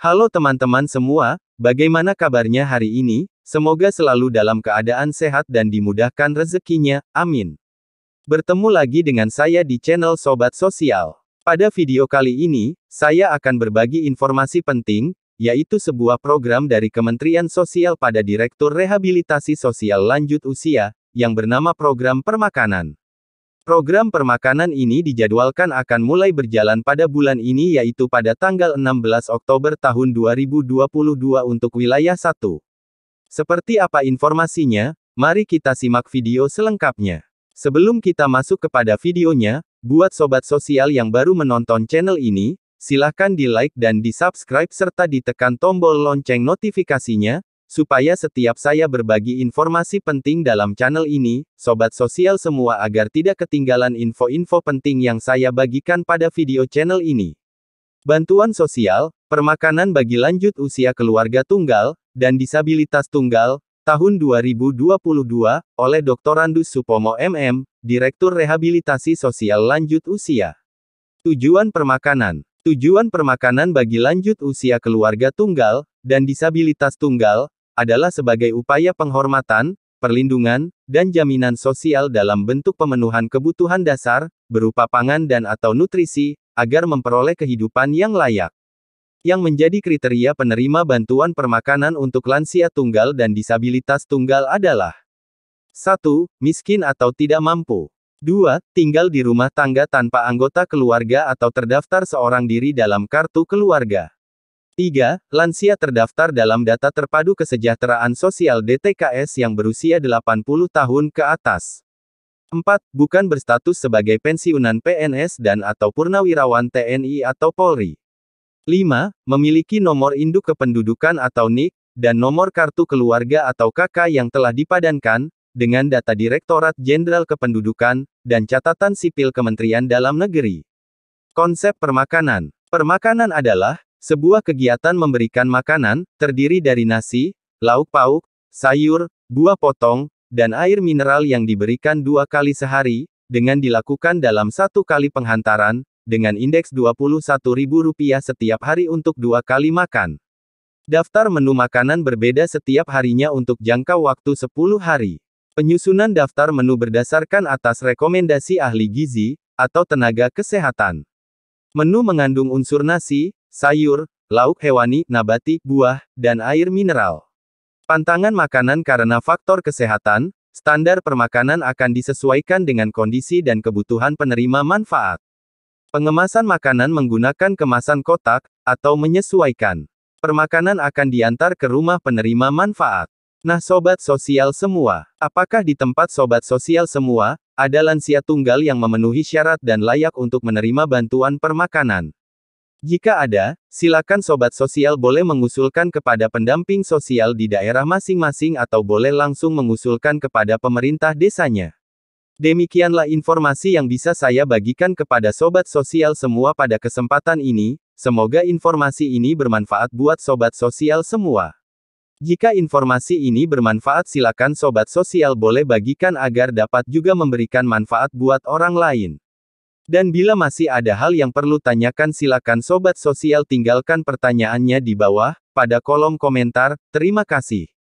Halo teman-teman semua, bagaimana kabarnya hari ini? Semoga selalu dalam keadaan sehat dan dimudahkan rezekinya, amin. Bertemu lagi dengan saya di channel Sobat Sosial. Pada video kali ini, saya akan berbagi informasi penting, yaitu sebuah program dari Kementerian Sosial pada Direktur Rehabilitasi Sosial Lanjut Usia, yang bernama Program Permakanan. Program permakanan ini dijadwalkan akan mulai berjalan pada bulan ini yaitu pada tanggal 16 Oktober tahun 2022 untuk wilayah 1. Seperti apa informasinya? Mari kita simak video selengkapnya. Sebelum kita masuk kepada videonya, buat sobat sosial yang baru menonton channel ini, silahkan di like dan di subscribe serta ditekan tombol lonceng notifikasinya, supaya setiap saya berbagi informasi penting dalam channel ini, sobat sosial semua agar tidak ketinggalan info-info penting yang saya bagikan pada video channel ini. Bantuan sosial, permakanan bagi lanjut usia keluarga tunggal, dan disabilitas tunggal, tahun 2022, oleh Dr. Randus Supomo MM, Direktur Rehabilitasi Sosial Lanjut Usia. Tujuan permakanan Tujuan permakanan bagi lanjut usia keluarga tunggal, dan disabilitas tunggal, adalah sebagai upaya penghormatan, perlindungan, dan jaminan sosial dalam bentuk pemenuhan kebutuhan dasar, berupa pangan dan atau nutrisi, agar memperoleh kehidupan yang layak. Yang menjadi kriteria penerima bantuan permakanan untuk lansia tunggal dan disabilitas tunggal adalah 1. Miskin atau tidak mampu 2. Tinggal di rumah tangga tanpa anggota keluarga atau terdaftar seorang diri dalam kartu keluarga 3. Lansia terdaftar dalam data terpadu kesejahteraan sosial DTKS yang berusia 80 tahun ke atas. 4. Bukan berstatus sebagai pensiunan PNS dan atau purnawirawan TNI atau Polri. 5. Memiliki nomor induk kependudukan atau NIK, dan nomor kartu keluarga atau KK yang telah dipadankan, dengan data Direktorat Jenderal Kependudukan, dan catatan sipil Kementerian Dalam Negeri. Konsep permakanan. Permakanan adalah sebuah kegiatan memberikan makanan, terdiri dari nasi, lauk pauk, sayur, buah potong, dan air mineral yang diberikan dua kali sehari, dengan dilakukan dalam satu kali penghantaran, dengan indeks Rp21.000 setiap hari untuk dua kali makan. Daftar menu makanan berbeda setiap harinya untuk jangka waktu 10 hari. Penyusunan daftar menu berdasarkan atas rekomendasi ahli gizi atau tenaga kesehatan. Menu mengandung unsur nasi, sayur, lauk hewani, nabati, buah, dan air mineral. Pantangan makanan karena faktor kesehatan, standar permakanan akan disesuaikan dengan kondisi dan kebutuhan penerima manfaat. Pengemasan makanan menggunakan kemasan kotak atau menyesuaikan. Permakanan akan diantar ke rumah penerima manfaat. Nah, sobat sosial semua, apakah di tempat sobat sosial semua ada lansia tunggal yang memenuhi syarat dan layak untuk menerima bantuan permakanan? Jika ada, silakan sobat sosial boleh mengusulkan kepada pendamping sosial di daerah masing-masing atau boleh langsung mengusulkan kepada pemerintah desanya. Demikianlah informasi yang bisa saya bagikan kepada sobat sosial semua pada kesempatan ini. Semoga informasi ini bermanfaat buat sobat sosial semua. Jika informasi ini bermanfaat, silakan sobat sosial boleh bagikan agar dapat juga memberikan manfaat buat orang lain. Dan bila masih ada hal yang perlu tanyakan silakan Sobat Sosial tinggalkan pertanyaannya di bawah, pada kolom komentar, terima kasih.